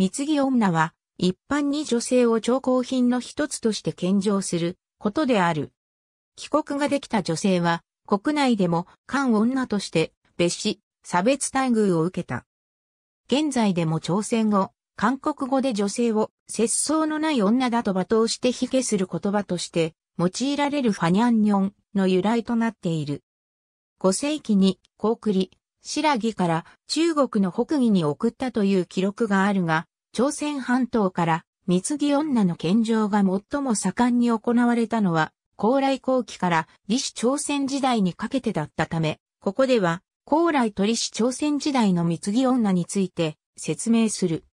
貢ぎ女は、一般に女性を徴工品の一つとして献上することである。帰国ができた女性は、国内でも、官女として、別紙、差別待遇を受けた。現在でも朝鮮語、韓国語で女性を、節操のない女だと罵倒して卑下する言葉として、用いられるファニャンニョンの由来となっている。5世紀に、コークリ、新羅から中国の北義に送ったという記録があるが、朝鮮半島から貢ぎ女の献上が最も盛んに行われたのは、高麗後期から李氏朝鮮時代にかけてだったため、ここでは高麗と李氏朝鮮時代の貢ぎ女について説明する。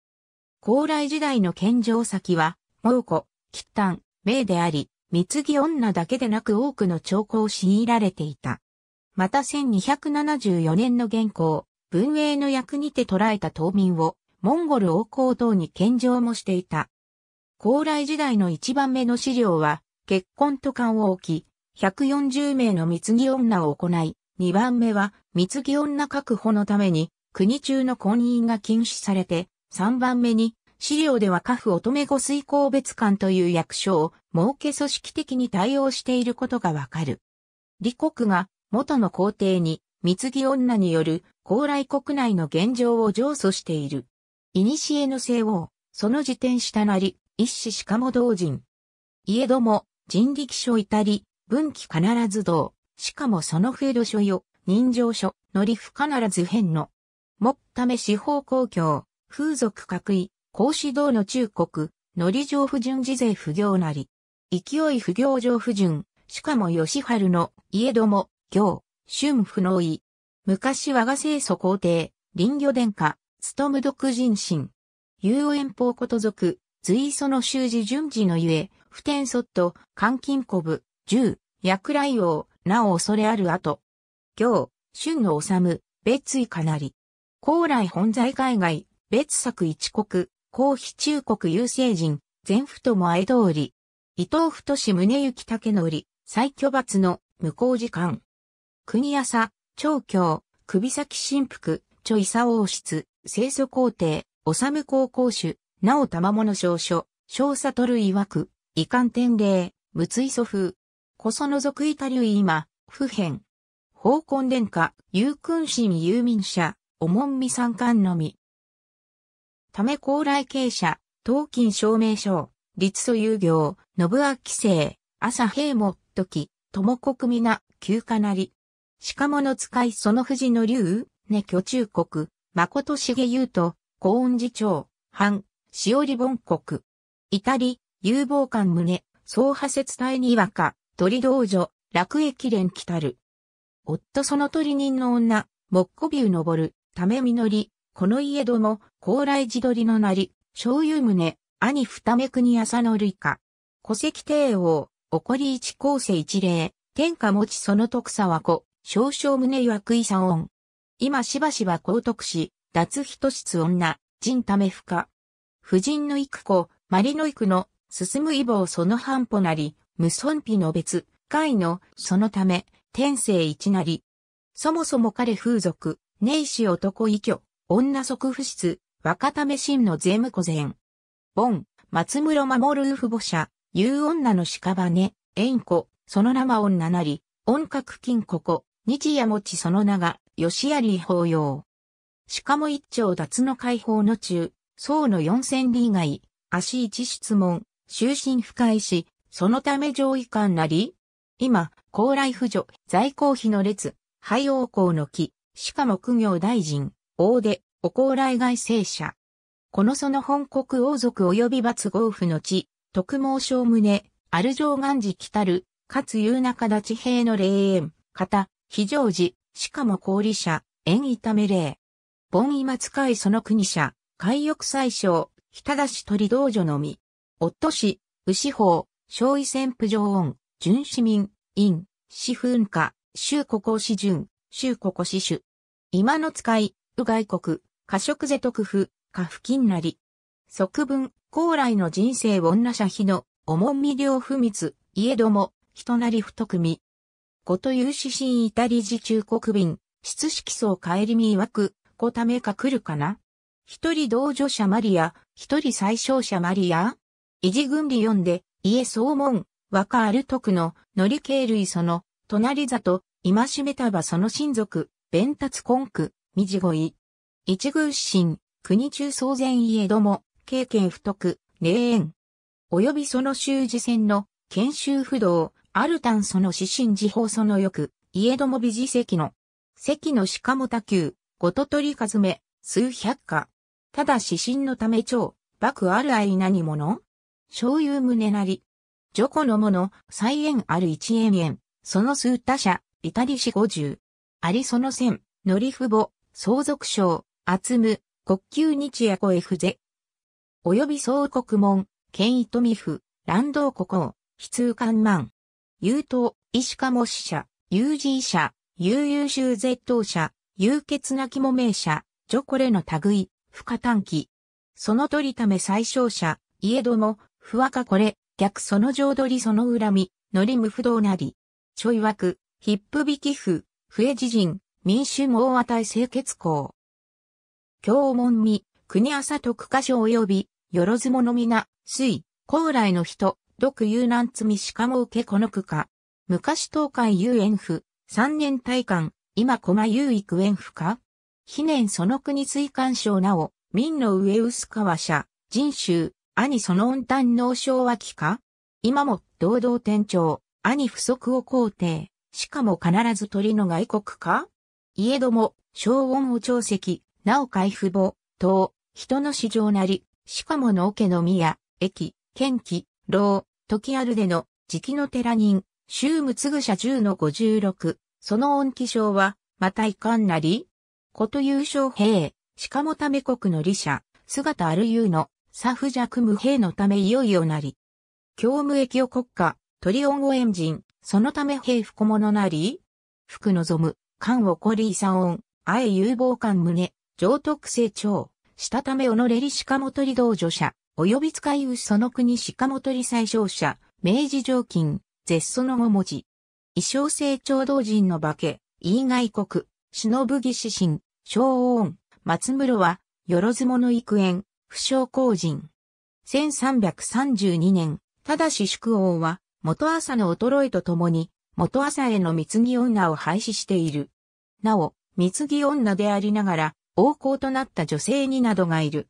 高麗時代の献上先は、蒙古、吉丹、明であり、貢ぎ女だけでなく多くの兆候を強いられていた。また1274年の原稿、文英の役にて捉えた島民を、モンゴル王公等に献上もしていた。高麗時代の一番目の資料は、結婚と勘を置き、140名の貢ぎ女を行い、二番目は貢ぎ女確保のために、国中の婚姻が禁止されて、三番目に、資料では家父乙女御水公別館という役所を設け組織的に対応していることがわかる。李国が元の皇帝に、貢ぎ女による高麗国内の現状を上訴している。古の西王、その時点下なり、一子しかも同人。家ども、人力書たり、分岐必ず同、しかもそのフェル書よ、人情書、乗り不必ず変の。もっため司法公共、風俗各位、孔子道の中国、乗り上不順事税不行なり。勢い不行上不順、しかも吉春の、家ども、行、春不能意。昔我が清祖皇帝、林魚殿下、む独人心。遊園法こと族、随その修辞順次のゆえ、不天そっと、監禁古部、十、薬来王、なお恐れある後。行、春の治、む、別意かなり。高来本在海外、別作一国、公非中国優勢人、全府とも相通り。伊藤太宗行武竹則、再挙罰の、無効時間。国朝、長京、首先幅、服、著伊佐王室、清楚皇帝、治高校主、なお賜物少書、小悟曰く、遺憾天霊、無追祖風。こその属いたリ今、不変。奉根殿下、有君臣有民者、おもんみ三冠のみ。ため高来経者、東金証明書、立祖遊行、信明生、朝平も、時、友国皆、休暇なり。鹿物使いその藤の竜、ね居中国、誠重優と、高恩寺町、藩、しおり本国。至り、有望館宗、総派説隊に和か、鳥道女、楽駅連来たる。夫その鳥人の女、木古びうの登る、ためみのり、この家ども、高麗地鳥のなり、醤油胸、兄二目国朝の類か。戸籍帝王、怒り一高世一礼、天下持ちその徳沢子、少々胸曰遺産音。今しばしば高徳氏、脱人質女、人ため不可。婦人の育子、マリの育の、進む異謀その半歩なり、無尊卑の別、会の、そのため、天性一なり。そもそも彼風俗、寧死男異居、女即不室、若ため真の税務小前。ン、松室守る父母者、言う女の屍、縁子、その名は女なり、音楽金ここ、日夜持ちその名が、吉谷法要。しかも一丁脱の解放の中、僧の四千里以外、足一質問、終身不快し、そのため上位官なり、今、高来婦助、在校費の列、廃王校の木、しかも苦行大臣、大出、お高来外政者。このその本国王族及び罰合府の地、特毛症宗、ある上岸寺来たる、かつ有中立兵の霊園、方、非常時、しかも氷者、縁痛め霊。盆今使いその国者、海翼最小、ただし鳥道女のみ。夫氏、牛法、小医旋府上恩、純市民、院、四噴火、州国公市順、州国古市主。今の使い、う外国、過食税特府、過付近なり。即文、高来の人生女社費の、重み両不密、家ども、人なり不得み、こと有志新イタリジ中国便、質式層帰り見曰く、こためか来るかな一人同助者マリア、一人最小者マリア維持軍理読んで、家総門、若ある徳の、乗り系類その、隣里、今しめたばその親族、弁達根句、未地語彙。一宮神、国中総前家ども、経験不得、霊園。及びその修士戦の、研修不動、アルタンその指針時法そのく、家ども美事席の、席の鹿も多球、ごと取りかずめ、数百家。ただ指針のため長、幕あるあい何者醤油胸なり。ジョコのもの、再円ある一円円、その数他者、イタリシ五十。ありその線、のりふぼ、相続賞、厚む、国級日夜子 F ぜ。よび総国門、県糸富府、乱道国王、悲痛官満。優等、医師科模試者、有事医者、有優秀絶等者、有血なきも名者、ョコレの類、不可短期。その取りため最小者、家ども、不和かこれ、逆その上取りその恨み、乗り無不動なり。ちょい枠、ヒップ引寄付、笛自人、民主大与清潔公。教門未、国朝徳化所及び、よろずもの皆、水、高来の人、独遊覧積みしかも受けこの区か。昔東海遊園府、三年大館、今駒遊育園府か非年その国水官省なお、民の上薄川社、人州、兄その温丹農省脇か今も堂々店長、兄不足を肯定、しかも必ず鳥の外国か家ども、小恩を長石、なお海父母、等、人の市場なり、しかも農家の宮、駅、県機、老、時あるでの、時期の寺人、宗務つぐ者10の56、その恩気症は、また遺憾なり、こと優勝兵、しかもため国の利者、姿あるゆうの、サフ弱無兵のためいよいよなり、教務益を国家、鳥恩をエンジン、そのため兵不小者なり、福望む、官を懲り遺産恩、あえ有望官胸、上徳成長、したため己利しかも鳥道助者、及び使いうその国鹿本理最小者、明治上金、絶祖の五文字。異装成長同人の化け、異外国、忍ぶ義士神、小恩、松室は、よろずもの育園、不祥公人。1332年、ただし宿王は、元朝の衰えとともに、元朝への貢ぎ女を廃止している。なお、貢ぎ女でありながら、王侯となった女性になどがいる。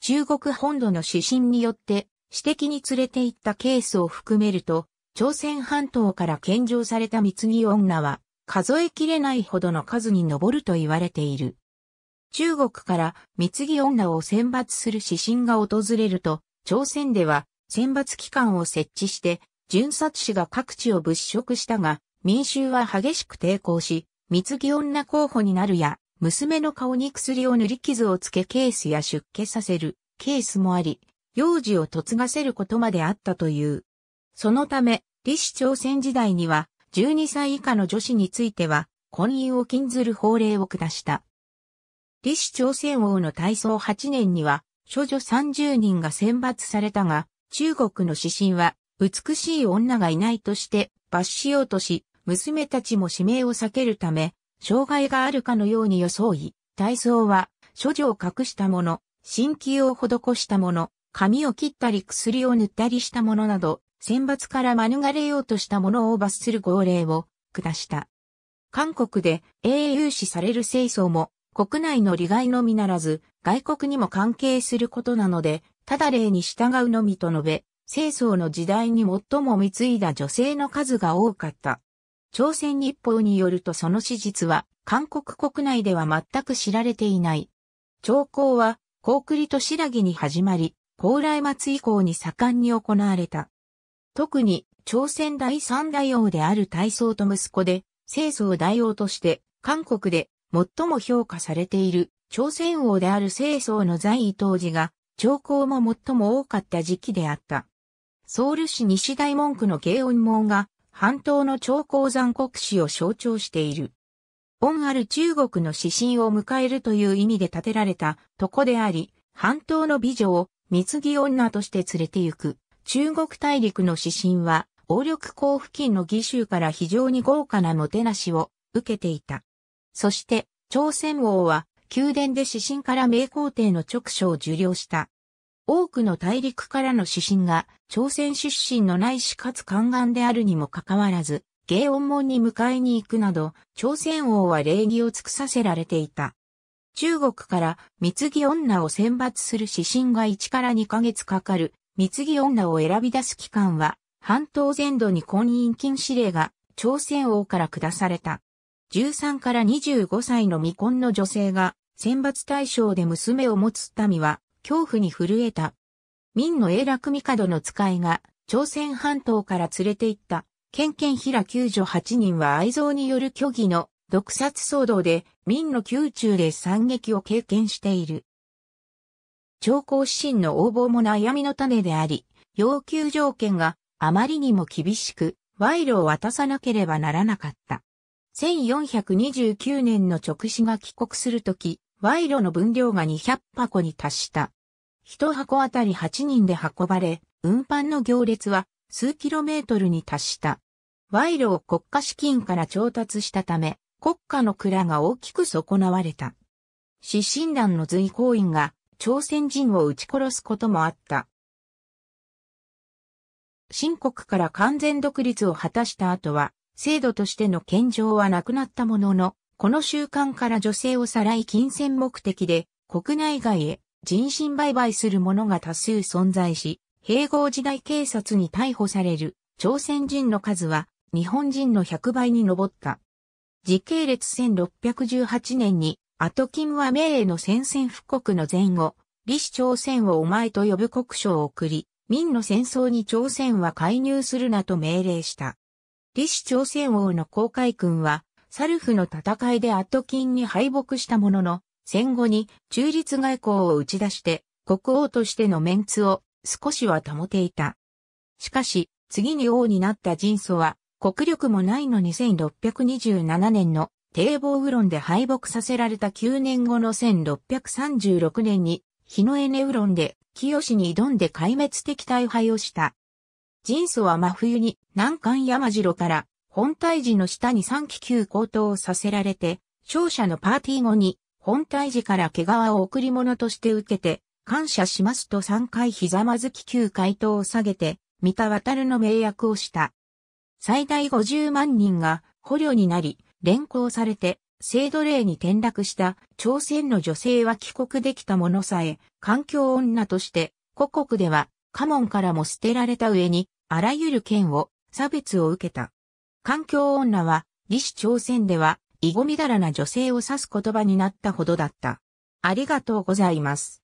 中国本土の指針によって、私的に連れて行ったケースを含めると、朝鮮半島から献上された貢ぎ女は、数えきれないほどの数に上ると言われている。中国から貢ぎ女を選抜する指針が訪れると、朝鮮では選抜機関を設置して、巡察士が各地を物色したが、民衆は激しく抵抗し、貢ぎ女候補になるや、娘の顔に薬を塗り傷をつけケースや出家させるケースもあり、幼児を嫁がせることまであったという。そのため、李氏朝鮮時代には、12歳以下の女子については、婚姻を禁ずる法令を下した。李氏朝鮮王の体操8年には、処女30人が選抜されたが、中国の指針は、美しい女がいないとして、罰しようとし、娘たちも指名を避けるため、障害があるかのように装い、体操は、処女を隠したもの、神灸を施したもの、髪を切ったり薬を塗ったりしたものなど、選抜から免れようとしたものを罰する号令を下した。韓国で英雄視される清掃も国内の利害のみならず外国にも関係することなので、ただ例に従うのみと述べ、清掃の時代に最も貢いだ女性の数が多かった。朝鮮日報によるとその史実は、韓国国内では全く知られていない。朝貢は、高栗と白木に始まり、高麗末以降に盛んに行われた。特に、朝鮮第三大王である大僧と息子で、清宗大王として、韓国で最も評価されている、朝鮮王である清宗の在位当時が、朝貢も最も多かった時期であった。ソウル市西大門区の慶音門が、半島の超高山国史を象徴している。恩ある中国の指針を迎えるという意味で建てられたとこであり、半島の美女を蜜着女として連れて行く。中国大陸の指針は、王緑港付近の義州から非常に豪華なもてなしを受けていた。そして、朝鮮王は宮殿で指針から名皇帝の直書を受領した。多くの大陸からの指針が朝鮮出身のないしかつ宦官であるにもかかわらず、芸音門に迎えに行くなど、朝鮮王は礼儀を尽くさせられていた。中国から貢ぎ女を選抜する指針が1から2ヶ月かかる貢ぎ女を選び出す期間は、半島全土に婚姻禁止令が朝鮮王から下された。13から25歳の未婚の女性が選抜対象で娘を持つ民は恐怖に震えた。明の永楽帝の使いが、朝鮮半島から連れて行った、ケンケンヒラ救助8人は愛憎による虚偽の毒殺騒動で、明の宮中で惨劇を経験している。長光指針の横暴も悩みの種であり、要求条件があまりにも厳しく、賄賂を渡さなければならなかった。1429年の直使が帰国するとき、賄賂の分量が200箱に達した。1箱あたり8人で運ばれ、運搬の行列は数キロメートルに達した。賄賂を国家資金から調達したため、国家の蔵が大きく損なわれた。死神団の随行員が朝鮮人を撃ち殺すこともあった。新国から完全独立を果たした後は、制度としての献上はなくなったものの、この習慣から女性をさらい金銭目的で国内外へ人身売買する者が多数存在し、併合時代警察に逮捕される朝鮮人の数は日本人の100倍に上った。時系列1618年にアトキムは明への宣戦布告の前後、李氏朝鮮をお前と呼ぶ国書を送り、明の戦争に朝鮮は介入するなと命令した。李氏朝鮮王の公開君は、サルフの戦いでアットキンに敗北したものの、戦後に中立外交を打ち出して国王としてのメンツを少しは保ていた。しかし、次に王になった人祖は、国力もないの2627年の堤防ウロンで敗北させられた9年後の1636年に、日のエネウロンで清に挑んで壊滅的大敗をした。人祖は真冬に南関山城から本体時の下に3気球高騰させられて、勝者のパーティー後に、本体時から毛皮を贈り物として受けて、感謝しますと3回ひざまずき球回答を下げて、三田渡るの名役をした。最大50万人が捕虜になり、連行されて、性奴隷に転落した朝鮮の女性は帰国できたものさえ、環境女として、故国では、家門からも捨てられた上に、あらゆる剣を、差別を受けた。環境女は、李氏朝鮮では、イゴみだらな女性を指す言葉になったほどだった。ありがとうございます。